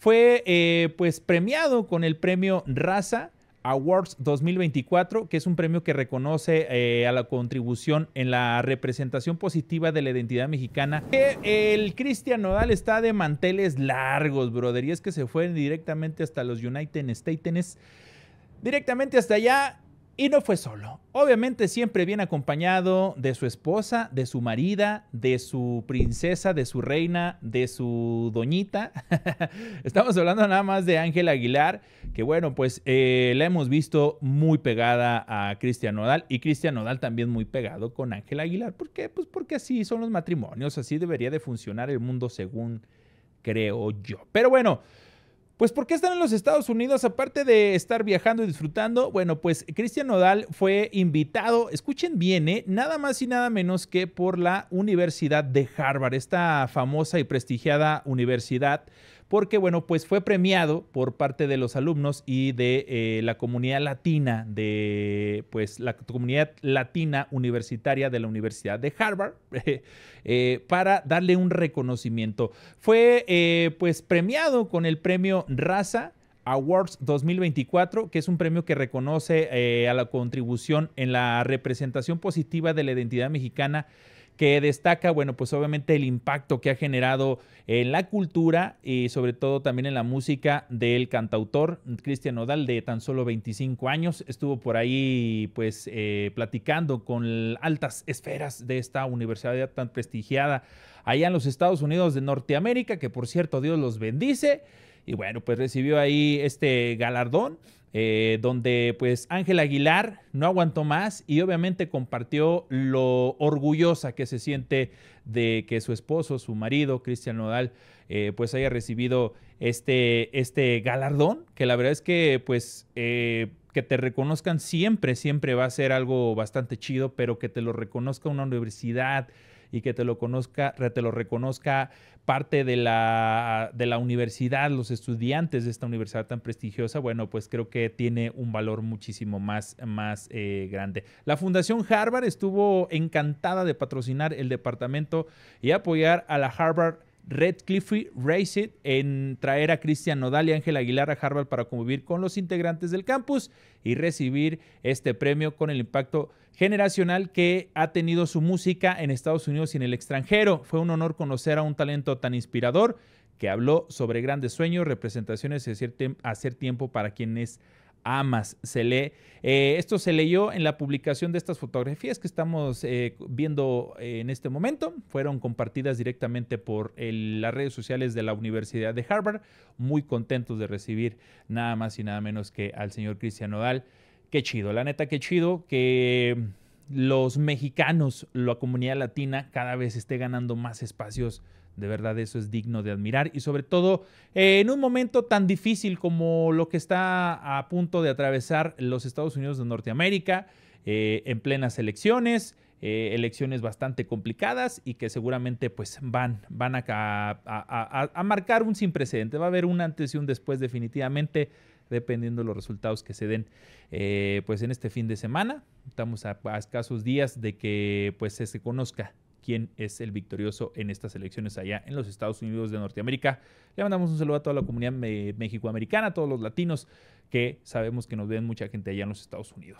Fue eh, pues premiado con el premio Raza Awards 2024, que es un premio que reconoce eh, a la contribución en la representación positiva de la identidad mexicana. Que el Cristian Nodal está de manteles largos, brother, y es que se fue directamente hasta los United States, directamente hasta allá y no fue solo. Obviamente siempre viene acompañado de su esposa, de su marida, de su princesa, de su reina, de su doñita. Estamos hablando nada más de Ángel Aguilar, que bueno, pues eh, la hemos visto muy pegada a Cristian Nodal y Cristian Nodal también muy pegado con Ángel Aguilar. ¿Por qué? Pues porque así son los matrimonios, así debería de funcionar el mundo según creo yo. Pero bueno. Pues ¿por qué están en los Estados Unidos aparte de estar viajando y disfrutando? Bueno, pues Cristian Nodal fue invitado, escuchen bien, ¿eh? nada más y nada menos que por la Universidad de Harvard, esta famosa y prestigiada universidad porque bueno, pues fue premiado por parte de los alumnos y de eh, la comunidad latina de, pues la comunidad latina universitaria de la Universidad de Harvard eh, para darle un reconocimiento. Fue eh, pues premiado con el premio Raza Awards 2024, que es un premio que reconoce a la contribución en la representación positiva de la identidad mexicana que destaca, bueno, pues obviamente el impacto que ha generado en la cultura y sobre todo también en la música del cantautor Cristian Odal de tan solo 25 años. Estuvo por ahí pues eh, platicando con altas esferas de esta universidad tan prestigiada allá en los Estados Unidos de Norteamérica, que por cierto Dios los bendice. Y bueno, pues recibió ahí este galardón. Eh, donde pues Ángel Aguilar no aguantó más y obviamente compartió lo orgullosa que se siente de que su esposo, su marido, Cristian Nodal, eh, pues haya recibido este, este galardón, que la verdad es que pues eh, que te reconozcan siempre, siempre va a ser algo bastante chido, pero que te lo reconozca una universidad, y que te lo conozca, te lo reconozca parte de la, de la universidad, los estudiantes de esta universidad tan prestigiosa, bueno, pues creo que tiene un valor muchísimo más, más eh, grande. La Fundación Harvard estuvo encantada de patrocinar el departamento y apoyar a la Harvard Red Race It, en traer a Cristian Nodal y Ángel Aguilar a Harvard para convivir con los integrantes del campus y recibir este premio con el impacto generacional que ha tenido su música en Estados Unidos y en el extranjero. Fue un honor conocer a un talento tan inspirador que habló sobre grandes sueños, representaciones y hacer, tiempo para quienes amas. Se lee. Eh, esto se leyó en la publicación de estas fotografías que estamos eh, viendo eh, en este momento. Fueron compartidas directamente por las redes sociales de la Universidad de Harvard. Muy contentos de recibir nada más y nada menos que al señor Cristian Nodal. Qué chido, la neta, qué chido que los mexicanos, la comunidad latina, cada vez esté ganando más espacios de verdad eso es digno de admirar y sobre todo eh, en un momento tan difícil como lo que está a punto de atravesar los Estados Unidos de Norteamérica, eh, en plenas elecciones, eh, elecciones bastante complicadas y que seguramente pues van, van a, marcar un sin precedente. Va a haber un antes y un después definitivamente dependiendo de los resultados que se den pues en este fin de semana. Estamos a, escasos días de que pues se conozca quién es el victorioso en estas elecciones allá en los Estados Unidos de Norteamérica. Le mandamos un saludo a toda la comunidad mexicoamericana, a todos los latinos que sabemos que nos ven mucha gente allá en los Estados Unidos.